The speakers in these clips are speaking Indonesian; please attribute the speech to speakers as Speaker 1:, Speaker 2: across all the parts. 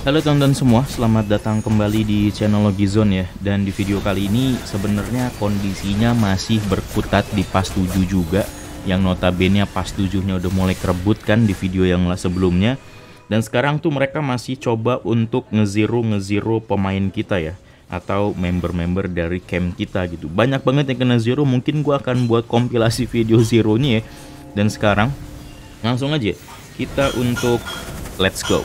Speaker 1: Halo teman-teman semua, selamat datang kembali di channel Zone ya Dan di video kali ini sebenarnya kondisinya masih berkutat di pas 7 juga Yang notabene pas 7 nya udah mulai kerebut kan di video yang lah sebelumnya Dan sekarang tuh mereka masih coba untuk nge zero pemain kita ya Atau member-member dari camp kita gitu Banyak banget yang kena zero, mungkin gua akan buat kompilasi video zero nya ya Dan sekarang langsung aja kita untuk let's go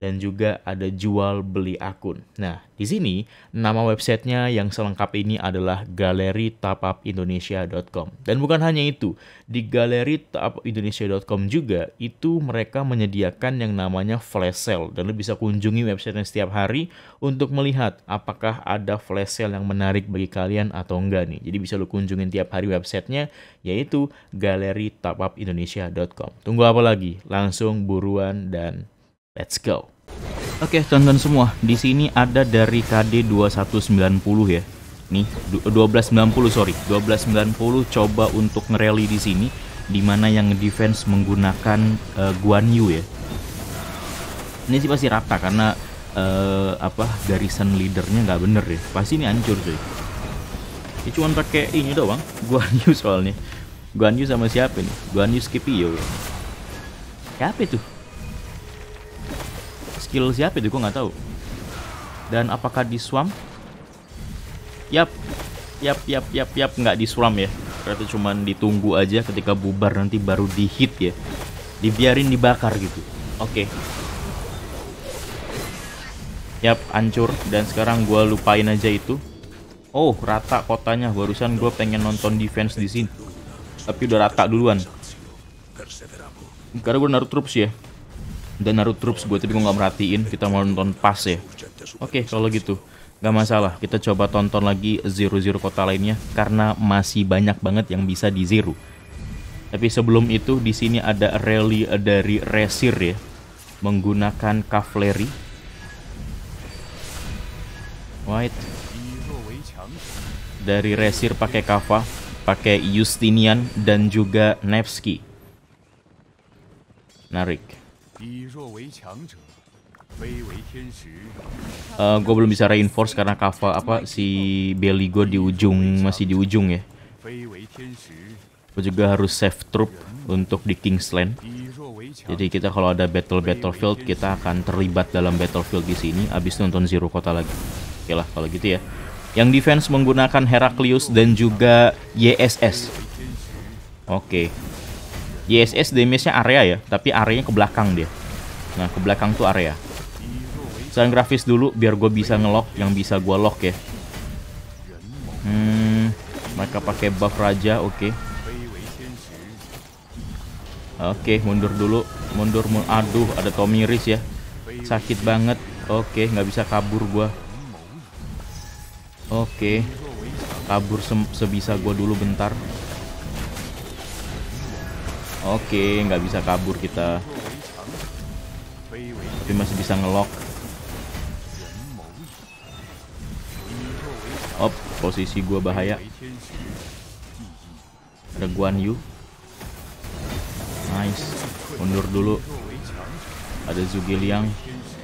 Speaker 1: dan juga ada jual beli akun. Nah, di sini nama websitenya yang selengkap ini adalah galeri tapapindonesia.com. Dan bukan hanya itu, di galeri tapapindonesia.com juga itu mereka menyediakan yang namanya flash sale dan lu bisa kunjungi websitenya setiap hari untuk melihat apakah ada flash sale yang menarik bagi kalian atau enggak nih. Jadi bisa lu kunjungin tiap hari websitenya yaitu galeri tapapindonesia.com. Tunggu apa lagi? Langsung buruan dan Let's go. Oke, okay, teman semua, di sini ada dari KD 2190 ya. Nih, 1290 sorry, 1290 coba untuk ngerally di sini, di mana yang defense menggunakan uh, Guan Yu ya. Ini sih pasti rata karena uh, apa garisan leadernya nggak bener ya. Pasti ini hancur cuy. Ini cuma pakai ini doang, Guan Yu soalnya. Guan Yu sama siapa nih? Guan Yu Scipio ya. Siapa itu? skill siapa itu gue nggak tahu. Dan apakah di swamp? Yap, yap, yap, yap, yap nggak di swamp ya. Ternyata cuman ditunggu aja ketika bubar nanti baru di hit ya. Dibiarin dibakar gitu. Oke. Okay. Yap, hancur. Dan sekarang gue lupain aja itu. Oh, rata kotanya. Barusan gue pengen nonton defense di sini. Tapi udah rata duluan. Karena gue naruh troops ya. Dan naruh troops gue tapi gue nggak merhatiin kita mau nonton pas ya oke okay, kalau gitu nggak masalah kita coba tonton lagi zero zero kota lainnya karena masih banyak banget yang bisa di zero tapi sebelum itu di sini ada rally dari resir ya menggunakan Cavalry. white dari resir pakai kava pakai Justinian dan juga Nevsky Narik. Uh, eh, gue belum bisa reinforce karena kava apa si belly gue di ujung masih di ujung ya. Gue juga harus save troop untuk di Kingsland. Jadi kita kalau ada battle battlefield kita akan terlibat dalam battlefield di sini. Abis nonton Zero Kota lagi. Oke lah kalau gitu ya. Yang defense menggunakan Heraklius dan juga YSS. Oke. Okay. YSS damage-nya area ya, tapi areanya ke belakang dia. Nah, ke belakang tuh area. Saya grafis dulu, biar gue bisa ngelock yang bisa gue lock ya. Hmm, mereka pakai buff raja, oke. Okay. Oke, okay, mundur dulu. Mundur, mundur. Aduh, ada Tomiris ya. Sakit banget. Oke, okay, nggak bisa kabur gue. Oke. Okay. Kabur se sebisa gue dulu bentar. Oke, nggak bisa kabur kita. Tapi masih bisa ngelok. Op, posisi gua bahaya. Ada Guan Yu. Nice. Mundur dulu. Ada Zhuge Liang.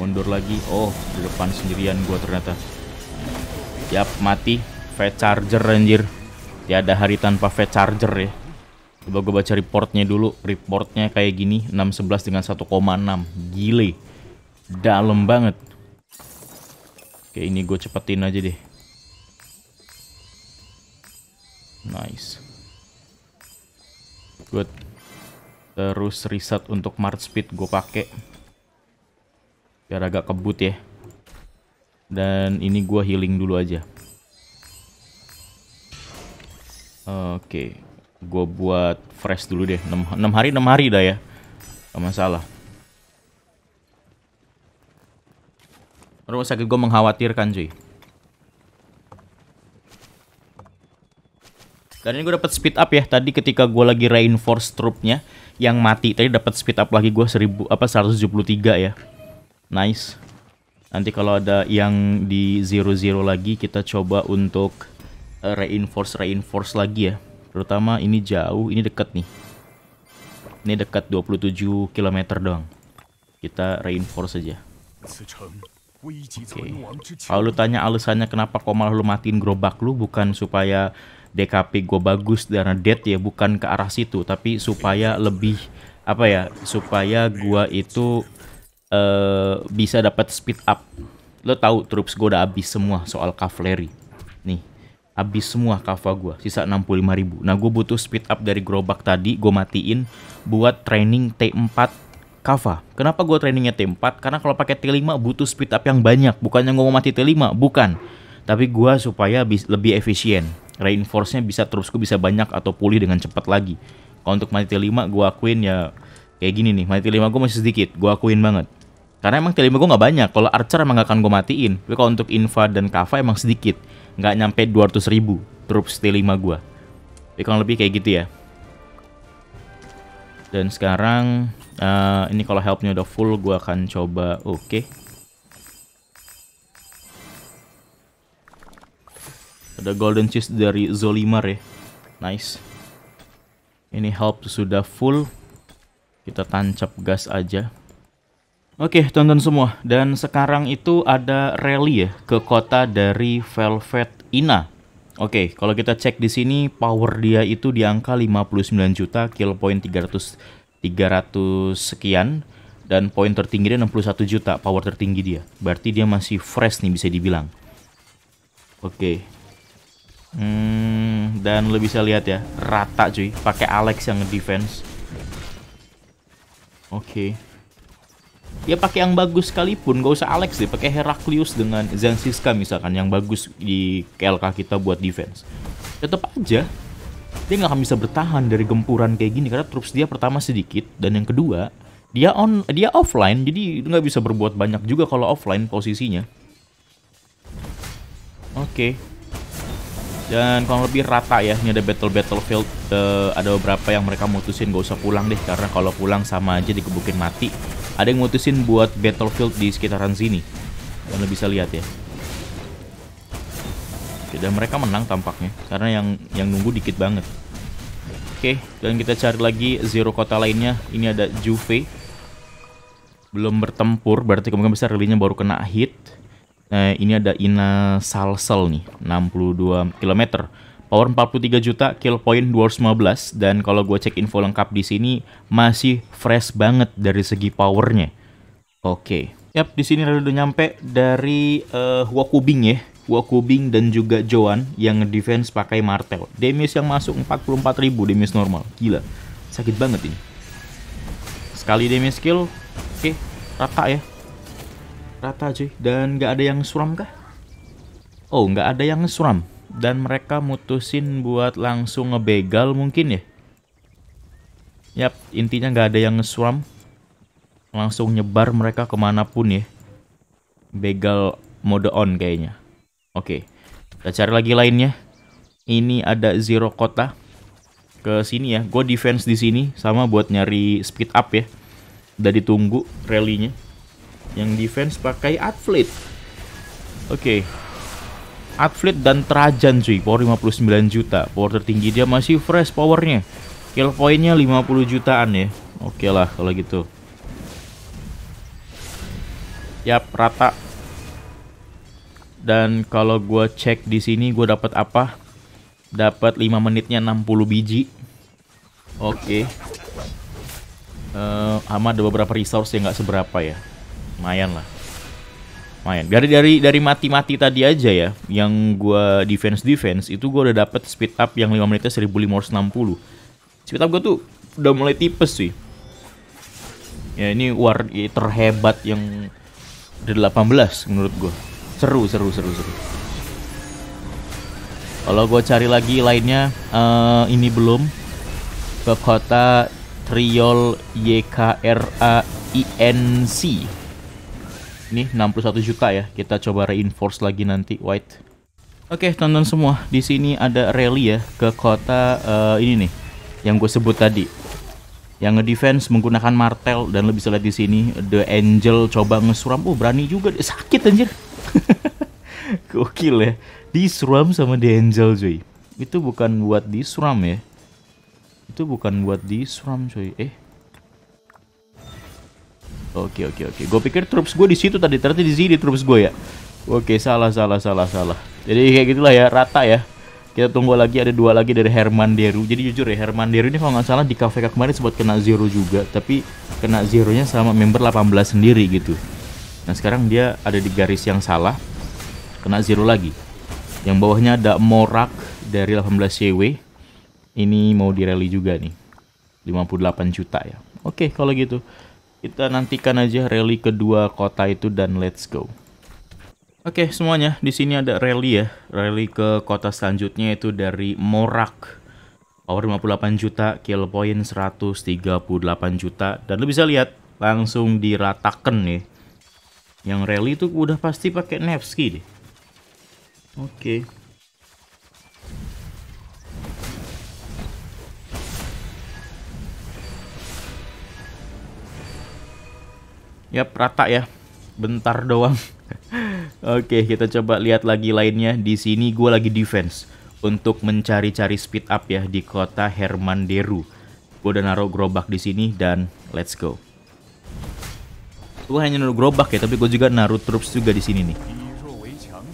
Speaker 1: Mundur lagi. Oh, di depan sendirian gua ternyata. Yap, mati. Fat charger anjir. Tiada hari tanpa fat charger ya. Coba gue baca reportnya dulu. Reportnya kayak gini, 611 dengan 1,6. Gile. Dalam banget. Oke, ini gue cepetin aja deh. Nice. Good. Terus riset untuk march speed gue pake Biar agak kebut ya. Dan ini gue healing dulu aja. Oke. Okay gue buat fresh dulu deh 6, 6 hari 6 hari dah ya gak masalah rumah sakit gue mengkhawatirkan cuy dan ini gue dapet speed up ya tadi ketika gue lagi reinforce troopnya yang mati tadi dapet speed up lagi gue 1000 apa 173 ya nice nanti kalau ada yang di zero zero lagi kita coba untuk eh, reinforce reinforce lagi ya Terutama ini jauh, ini dekat nih. Ini dekat 27 km doang. Kita reinforce aja. Oke. Okay. Kalau lu tanya alasannya kenapa kok malah lu matiin gerobak lu bukan supaya DKP gue bagus dan dead ya bukan ke arah situ tapi supaya lebih apa ya supaya gua itu uh, bisa dapat speed up. Lo tahu troops gue udah habis semua soal cavalry Nih, habis semua kava gue sisa 65 ribu nah gue butuh speed up dari gerobak tadi gue matiin buat training T4 kava kenapa gue trainingnya T4 karena kalau pakai T5 butuh speed up yang banyak bukannya gue mau mati T5 bukan tapi gue supaya lebih efisien reinforce-nya bisa terus gue bisa banyak atau pulih dengan cepat lagi kalau untuk mati T5 gue akuin ya kayak gini nih mati T5 gue masih sedikit gue akuin banget karena emang T5 gue gak banyak kalau Archer emang gak akan gue matiin tapi kalau untuk Inva dan Kava emang sedikit nggak nyampe 200 ribu troops T5 gua. Tapi kurang lebih kayak gitu ya. Dan sekarang uh, ini kalau helpnya udah full gua akan coba oke. Okay. Ada golden cheese dari Zolimar ya. Nice. Ini help sudah full. Kita tancap gas aja. Oke, tonton semua. Dan sekarang itu ada rally ya ke kota dari Velvet Ina. Oke, kalau kita cek di sini power dia itu di angka 59 juta, kill point 300 300 sekian dan poin tertinggi dia 61 juta, power tertinggi dia. Berarti dia masih fresh nih bisa dibilang. Oke. Hmm, dan lebih bisa lihat ya, rata cuy, pakai Alex yang defense. Oke. Okay ya pakai yang bagus sekalipun gak usah Alex deh pakai Heraklius dengan Zansiska misalkan yang bagus di KLK kita buat defense tetap aja dia nggak akan bisa bertahan dari gempuran kayak gini karena troops dia pertama sedikit dan yang kedua dia on dia offline jadi nggak bisa berbuat banyak juga kalau offline posisinya oke okay. dan kurang lebih rata ya ini ada battle battlefield uh, ada beberapa yang mereka mutusin gak usah pulang deh karena kalau pulang sama aja dikebukin mati ada yang mutusin buat battlefield di sekitaran sini kalian bisa lihat ya oke, dan mereka menang tampaknya karena yang yang nunggu dikit banget oke dan kita cari lagi zero kota lainnya ini ada Juve belum bertempur berarti kemungkinan besar rally baru kena hit nah ini ada Ina Salsel nih 62 km Power 43 juta, kill point 215 dan kalau gue cek info lengkap di sini masih fresh banget dari segi powernya. Oke. Okay. Yap, di sini udah nyampe dari uh, eh, Wakubing ya. Wakubing dan juga Joan yang defense pakai martel. Demis yang masuk 44.000 Demis normal. Gila. Sakit banget ini. Sekali Demis kill. Oke, okay. rata ya. Rata cuy. Dan nggak ada yang suram kah? Oh, nggak ada yang suram dan mereka mutusin buat langsung ngebegal mungkin ya. Yap, intinya nggak ada yang ngeswam, Langsung nyebar mereka kemanapun ya. Begal mode on kayaknya. Oke, kita cari lagi lainnya. Ini ada zero kota. Ke sini ya, gue defense di sini sama buat nyari speed up ya. Udah ditunggu rally-nya. Yang defense pakai athlete. Oke, atlet dan Trajan cuy power 59 juta power tertinggi dia masih fresh powernya kill pointnya 50 jutaan ya oke okay lah kalau gitu yap rata dan kalau gue cek di sini gue dapat apa dapat 5 menitnya 60 biji oke okay. uh, eh, ama ada beberapa resource yang gak seberapa ya lumayan lah main Dari dari dari mati-mati tadi aja ya, yang gua defense defense itu gua udah dapet speed up yang 5 menitnya 1560. Speed up gua tuh udah mulai tipes sih. Ya ini war ya, terhebat yang dari 18 menurut gua. Seru seru seru seru. Kalau gue cari lagi lainnya uh, ini belum ke kota Triol YKRA INC Nih 61 juta ya. Kita coba reinforce lagi nanti white. Oke, okay, tonton semua. Di sini ada rally ya ke kota uh, ini nih yang gue sebut tadi. Yang nge defense menggunakan martel dan lebih bisa lihat di sini The Angel coba ngesuram. Oh, berani juga. Sakit anjir. Gokil ya. Disuram sama The Angel, cuy. Itu bukan buat disuram ya. Itu bukan buat disuram, cuy. Eh, Oke oke oke. Gue pikir troops gue di situ tadi ternyata di sini troops gue ya. Oke salah salah salah salah. Jadi kayak gitulah ya rata ya. Kita tunggu lagi ada dua lagi dari Herman Deru. Jadi jujur ya Herman Deru ini kalau nggak salah di kafe kemarin sempat kena zero juga, tapi kena zeronya sama member 18 sendiri gitu. Nah sekarang dia ada di garis yang salah, kena zero lagi. Yang bawahnya ada Morak dari 18 CW. Ini mau direli juga nih. 58 juta ya. Oke kalau gitu. Kita nantikan aja rally kedua kota itu dan let's go. Oke, semuanya. Di sini ada rally ya. Rally ke kota selanjutnya itu dari Morak. Power 58 juta, kill point 138 juta. Dan lo bisa lihat, langsung diratakan nih. Yang rally itu udah pasti pakai Nevsky deh. Oke. Okay. Yap, rata ya. Bentar doang. Oke, kita coba lihat lagi lainnya. Di sini gue lagi defense untuk mencari-cari speed up ya di kota Hermanderu. Gue udah naruh gerobak di sini dan let's go. Gue hanya naruh gerobak ya, tapi gue juga naruh troops juga di sini nih.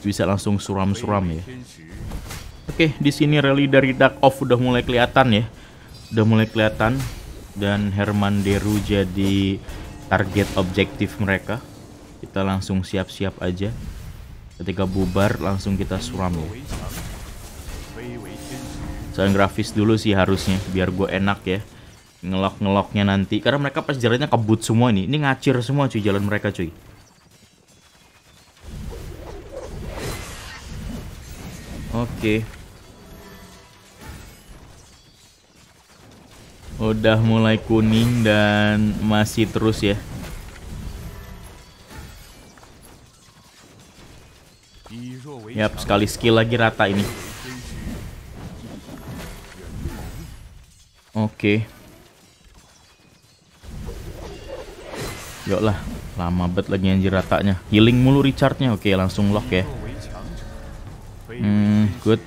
Speaker 1: Bisa langsung suram-suram ya. Oke, di sini rally dari Dark Off udah mulai kelihatan ya. Udah mulai kelihatan dan Hermanderu jadi target objektif mereka kita langsung siap-siap aja ketika bubar langsung kita suram ya soal grafis dulu sih harusnya biar gue enak ya ngelok-ngeloknya nanti karena mereka pas jalannya kebut semua nih ini ngacir semua cuy jalan mereka cuy oke okay. Udah mulai kuning dan masih terus ya. Yap, sekali skill lagi rata ini. Oke. Okay. Yuk lah, lama bet lagi anjir ratanya. Healing mulu richardnya Oke, okay, langsung lock ya. Hmm, good.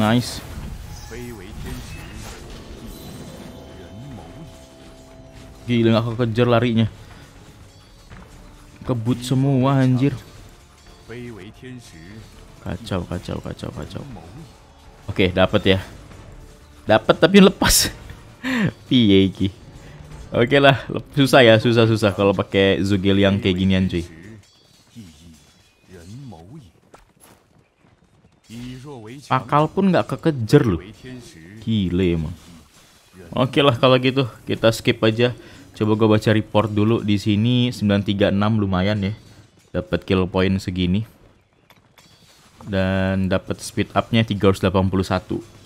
Speaker 1: Nice. Gila gak kejar larinya. Kebut semua anjir. Kacau, kacau, kacau, kacau. Oke, okay, dapat ya. Dapat tapi lepas. Piyeki Oke lah, susah ya, susah-susah kalau pakai Zugel yang kayak ginian cuy. Akal pun nggak kekejar loh. Gile emang. Oke lah kalau gitu kita skip aja. Coba gue baca report dulu di sini 936 lumayan ya. Dapat kill point segini. Dan dapat speed up-nya 381.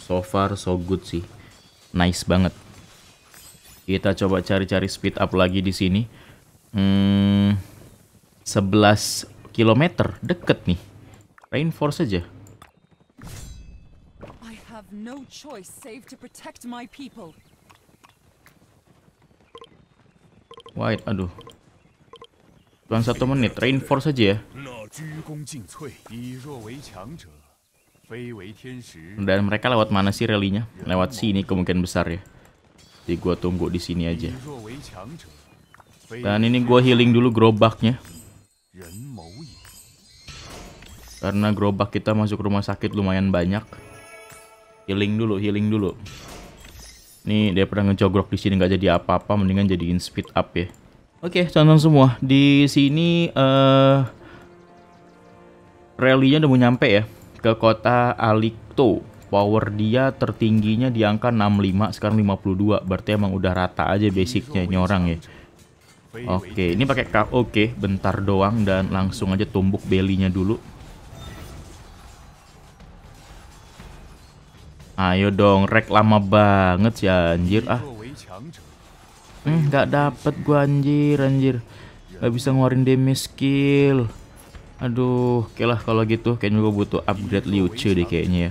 Speaker 1: So far so good sih. Nice banget. Kita coba cari-cari speed up lagi di sini. Hmm, 11 km deket nih. Reinforce aja no choice save to protect my people. Wait, aduh. Kurang satu menit, reinforce aja ya. Dan mereka lewat mana sih relinya? Lewat sini kemungkinan besar ya. Jadi gua tunggu di sini aja. Dan ini gua healing dulu gerobaknya. Karena gerobak kita masuk rumah sakit lumayan banyak. Healing dulu, healing dulu. Nih, dia pernah ngejogrok di sini nggak jadi apa-apa, mendingan jadiin speed up ya. Oke, okay, tonton semua. Di sini uh, rally-nya udah mau nyampe ya ke kota Alikto. Power dia tertingginya di angka 65, sekarang 52. Berarti emang udah rata aja basicnya ini orang ya. Oke, okay, ini pakai oke, okay, bentar doang dan langsung aja tumbuk belinya dulu. Ayo dong, rek lama banget sih anjir ah. Hmm, eh, gak dapet gua anjir anjir. Gak bisa ngeluarin damage skill. Aduh, oke lah kalau gitu kayaknya gua butuh upgrade Liu Chu deh kayaknya ya.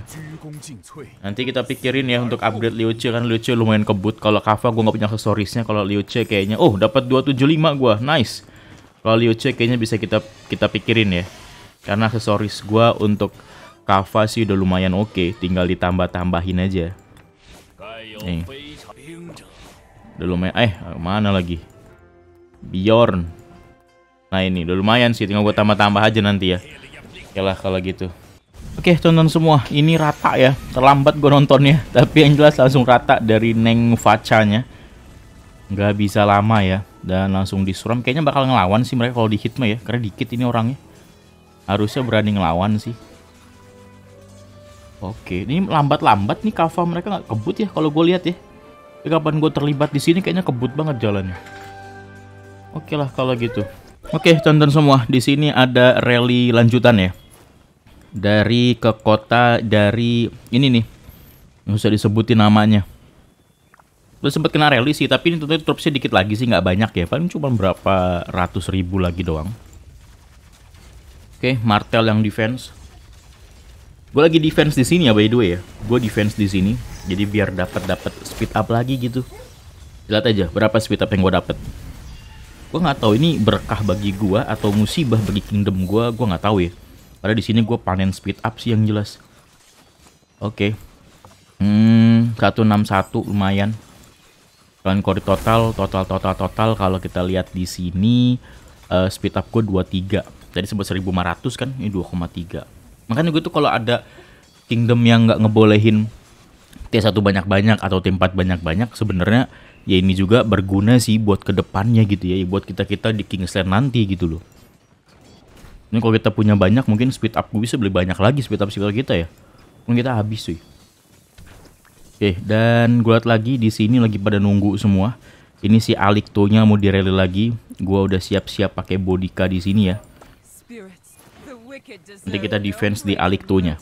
Speaker 1: Nanti kita pikirin ya untuk upgrade Liu Chu kan Liu Chu lumayan kebut. Kalau Kava gua nggak punya aksesorisnya kalau Liu Chu kayaknya oh dapat 275 gua. Nice. Kalau Liu Chu kayaknya bisa kita kita pikirin ya. Karena aksesoris gua untuk Kava sih udah lumayan oke, okay, tinggal ditambah-tambahin aja. Nih. Udah lumayan, eh mana lagi? Bjorn. Nah ini udah lumayan sih, tinggal gue tambah-tambah aja nanti ya. Yalah kalau gitu. Oke tonton semua, ini rata ya. Terlambat gue nontonnya, tapi yang jelas langsung rata dari Neng Facanya. Gak bisa lama ya, dan langsung disuram. Kayaknya bakal ngelawan sih mereka kalau di Hitma ya, karena dikit ini orangnya. Harusnya berani ngelawan sih. Oke, ini lambat-lambat nih kava mereka nggak kebut ya kalau gue lihat ya. Tapi ya, kapan gue terlibat di sini kayaknya kebut banget jalannya. Oke lah kalau gitu. Oke, tonton semua. Di sini ada rally lanjutan ya. Dari ke kota dari ini nih. Nggak usah disebutin namanya. Lu sempat kena rally sih, tapi ini tentunya dropsnya dikit lagi sih, nggak banyak ya. Paling cuma berapa ratus ribu lagi doang. Oke, martel yang defense. Gue lagi defense di sini ya by the way ya. Gue defense di sini. Jadi biar dapat dapat speed up lagi gitu. Lihat aja berapa speed up yang gue dapat. Gue nggak tahu ini berkah bagi gue atau musibah bagi kingdom gue. Gue nggak tahu ya. Karena di sini gue panen speed up sih yang jelas. Oke. Okay. Hmm, 161 lumayan. Kalian kori total, total, total, total. Kalau kita lihat di sini, uh, speed up gue 23. jadi sebesar 1500 kan, ini 2,3 makanya gue tuh kalau ada kingdom yang nggak ngebolehin T1 banyak-banyak atau T4 banyak-banyak sebenarnya ya ini juga berguna sih buat kedepannya gitu ya, ya buat kita-kita di Kingsland nanti gitu loh ini kalau kita punya banyak mungkin speed up gue bisa beli banyak lagi speed up speed up kita ya mungkin kita habis sih Oke, dan gue liat lagi di sini lagi pada nunggu semua. Ini si Alikto nya mau direli lagi. gue udah siap-siap pakai bodika di sini ya. Nanti kita defense di alik Aliktonya.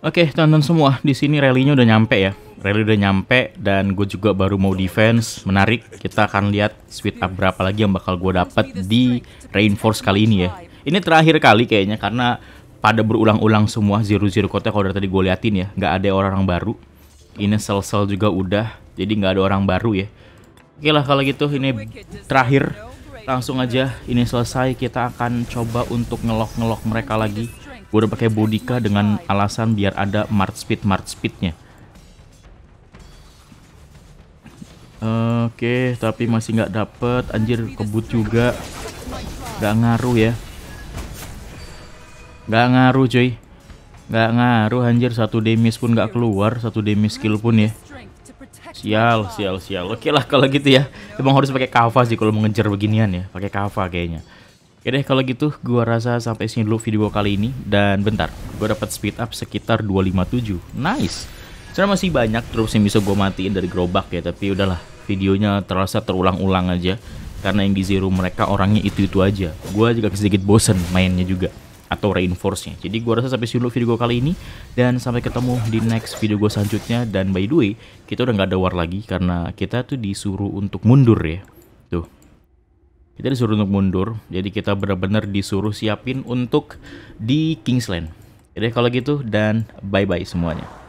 Speaker 1: Oke, okay, tonton semua. Di sini rally-nya udah nyampe ya. Rally udah nyampe dan gue juga baru mau defense. Menarik, kita akan lihat sweet up berapa lagi yang bakal gue dapat di reinforce kali ini ya. Ini terakhir kali kayaknya karena pada berulang-ulang semua zero-zero kota kalau dari tadi gue liatin ya. Nggak ada orang-orang baru. Ini sel-sel juga udah, jadi nggak ada orang baru ya. Oke okay lah kalau gitu, ini terakhir Langsung aja, ini selesai kita akan coba untuk ngelok-ngelok mereka lagi. Gue udah pakai bodika dengan alasan biar ada mart speed mart speednya. Oke, tapi masih nggak dapet. Anjir, kebut juga. nggak ngaruh ya. Nggak ngaruh cuy. Nggak ngaruh anjir, satu demis pun nggak keluar. Satu demis skill pun ya. Sial, sial, sial. Oke lah kalau gitu ya. Emang harus pakai kava sih kalau mengejar beginian ya. Pakai kava kayaknya. Oke deh kalau gitu gua rasa sampai sini dulu video kali ini dan bentar gua dapat speed up sekitar 257. Nice. Sebenernya masih banyak terus yang bisa gua matiin dari gerobak ya, tapi udahlah videonya terasa terulang-ulang aja karena yang di zero mereka orangnya itu-itu aja. Gua juga sedikit bosen mainnya juga atau reinforce-nya. Jadi gue rasa sampai sini dulu video gue kali ini dan sampai ketemu di next video gue selanjutnya dan by the way kita udah nggak ada war lagi karena kita tuh disuruh untuk mundur ya. Tuh. Kita disuruh untuk mundur, jadi kita benar-benar disuruh siapin untuk di Kingsland. Jadi kalau gitu dan bye-bye semuanya.